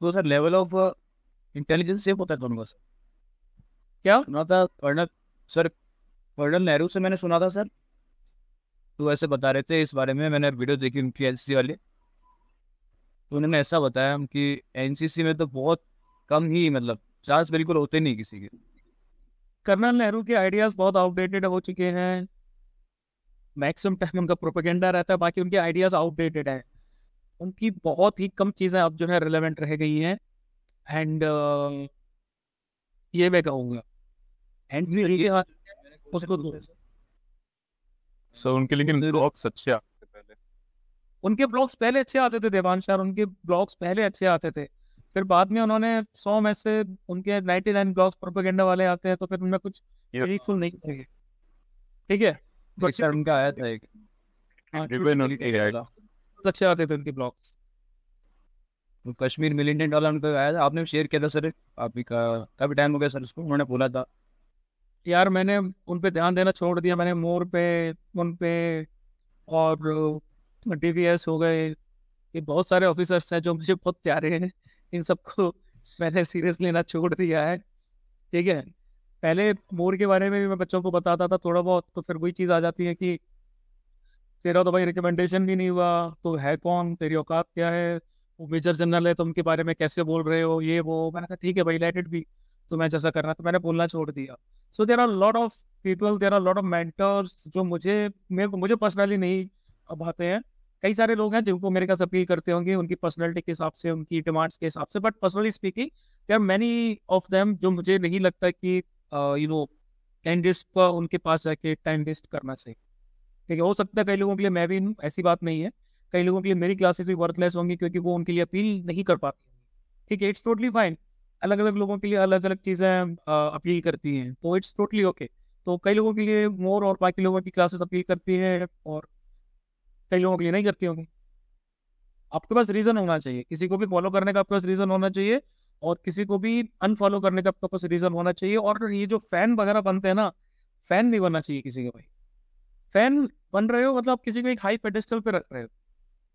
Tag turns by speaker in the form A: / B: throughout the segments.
A: तो sir level of intelligence same होता है दोनों का सर क्या सुना था कर्नल सर कर्नल नेहरू से मैंने सुना था सर तो ऐसे बता रहे थे इस बारे में मैंने वीडियो देखी उनकी एन वाले तो उन्होंने ऐसा बताया कि एन में तो बहुत कम ही मतलब चांस बिल्कुल होते नहीं किसी के कर्नल नेहरू के आइडियाज बहुत आउटडेटेड हो
B: चुके हैं मैक्सिमम टाइम उनका प्रोपेगेंडा रहता है बाकी उनके आइडियाज आउटडेटेड है उनकी बहुत ही कम चीज़ें अब जो है रिलेवेंट रह गई हैं एंड uh, ये मैं कहूंगा एंड तो उसको सर उनके लेकिन ब्लॉग्स अच्छे आते थे पहले उनके ब्लॉग्स पहले अच्छे आते थे देवांश यार उनके ब्लॉग्स पहले अच्छे आते थे फिर बाद में उन्होंने सौ में से उनके नाइनटी नाइन ब्लॉग्स प्रोपेगेंडा वाले आते हैं तो फिर उनमें कुछ
A: यूजफुल नहीं करेंगे ठीक है उनका आया था एक हाँ, बहुत अच्छे आते थे उनके ब्लॉग तो कश्मीर मिलिटेंट वाला उनका आया था आपने शेयर किया था सर आप का काफ़ी टाइम हो गया सर उसको उन्होंने बोला था
B: यार मैंने उन पर ध्यान देना छोड़ दिया मैंने मोर पे उन पे और डी वी एस हो गए ये बहुत सारे ऑफिसर्स हैं जो मुझे बहुत प्यारे हैं इन सबको मैंने सीरियस लेना छोड़ दिया है ठीक है पहले मोर के बारे में भी मैं बच्चों को बताता था थोड़ा बहुत तो फिर वही चीज़ आ जाती है कि तेरा तो भाई रिकमेंडेशन भी नहीं हुआ तो है कौन तेरी औकात क्या है वो मेजर जनरल है तुम तो के बारे में कैसे बोल रहे हो ये वो मैंने कहा ठीक है भाई लेट इट भी तो मैं जैसा कर करना तो मैंने बोलना छोड़ दिया so there are lot of people there are lot of mentors जो मुझे मेरे को मुझे पर्सनली नहीं भाते हैं कई सारे लोग हैं जिनको मेरे पास अपील करते होंगे उनकी पर्सनैलिटी के हिसाब से उनकी डिमांड्स के हिसाब से but personally speaking there are many of them जो मुझे नहीं लगता कि यू नो कैंडिडेट्स को उनके पास जाके टाइम वेस्ट करना चाहिए क्योंकि हो सकता है कई लोगों के लिए मैं भी हूँ ऐसी बात नहीं है कई लोगों के लिए मेरी क्लासेस भी वर्थलेस होंगी क्योंकि वो उनके लिए अपील नहीं कर पाती ठीक है इट्स टोटली फाइन अलग अलग लोगों के लिए अलग अलग चीज़ें अपील करती हैं तो इट्स टोटली ओके तो कई लोगों के लिए मोर और बाकी लोगों की क्लासेस अपील करती हैं और कई लोगों के लिए नहीं करती होंगी आपके पास रीज़न होना चाहिए किसी को भी फॉलो करने का आपके पास रीज़न होना चाहिए और किसी को भी अनफॉलो करने का आपके पास रीज़न होना चाहिए और ये जो फैन वगैरह बनते हैं ना फैन नहीं बनना चाहिए किसी के भाई फैन बन रहे हो मतलब आप किसी को एक हाई पेडेस्टल पे रख रहे हो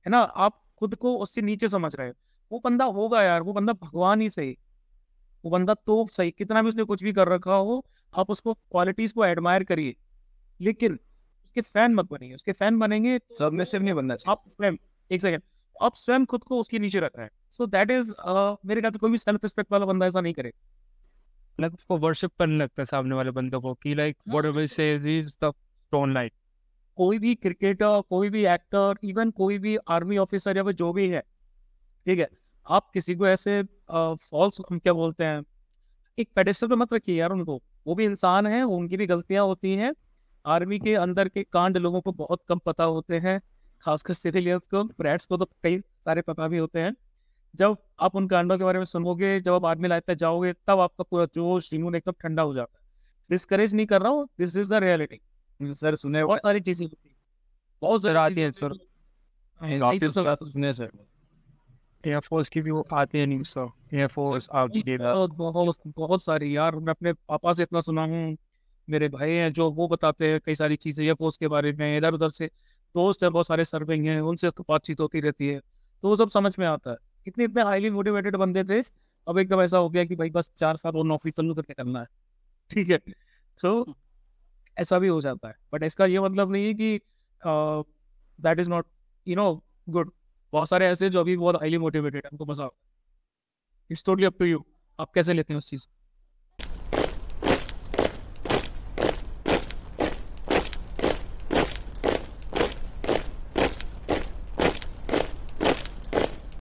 B: है ना आप खुद को उससे नीचे समझ रहे हो वो बंदा होगा यार वो बंदा भगवान ही सही वो बंदा तो सही कितना भी उसने कुछ भी कर रखा हो आप उसको क्वालिटीज को एडमायर करिए लेकिन उसके फैन मत बनिए उसके फैन बनेंगे तो सब में सिर्फ नहीं बनना आप स्वयं एक सेकेंड आप स्वयं खुद को उसके नीचे रख रहे हैं सो दैट इज मेरे ख्याल कोई भी सेल्फ रिस्पेक्ट वाला बंदा ऐसा नहीं करे लाइक उसको वर्शिप करने लगता है सामने वाले बंदे को कि like whatever says is the tone light कोई भी क्रिकेटर कोई भी एक्टर इवन कोई भी आर्मी ऑफिसर या जो भी है ठीक है आप किसी को ऐसे फॉल्स हम क्या बोलते हैं एक पेडेस्टल पे मत रखिए यार उनको वो भी इंसान है उनकी भी गलतियां होती हैं आर्मी के अंदर के कांड लोगों को बहुत कम पता होते हैं खासकर सिविलियंस को ब्रैड्स को तो कई सारे पता भी होते हैं जब आप उन कांडों के बारे में सुनोगे जब आप आर्मी लाइफ में जाओगे तब आपका पूरा जोश जुनून एकदम ठंडा हो जाता है डिस्करेज नहीं कर रहा हूँ this is the reality
A: sir सुने बहुत सारी चीजें बहुत सर आती है हाँ, तो सर सुने सर एयरफोर्स की भी वो आती है न्यूज सर एयरफोर्स बहुत
B: बहुत सारी यार मैं अपने पापा से इतना सुना हूँ मेरे भाई हैं जो वो बताते हैं कई सारी चीज़ें एयरफोर्स के बारे में इधर उधर से दोस्त हैं बहुत सारे सर्विंग हैं उनसे तो बातचीत होती रहती है तो वो सब समझ में आता है इतने इतने हाईली मोटिवेटेड बंदे थे अब एकदम ऐसा हो गया कि भाई बस चार साल और नौकरी चालू तो करके करना है ठीक है तो ऐसा भी हो जाता है बट इसका ये मतलब नहीं है कि that is not you know good बहुत सारे ऐसे जो अभी बहुत हाईली मोटिवेटेड हमको मजा आओ it's totally up to you आप कैसे लेते हैं उस चीज़ को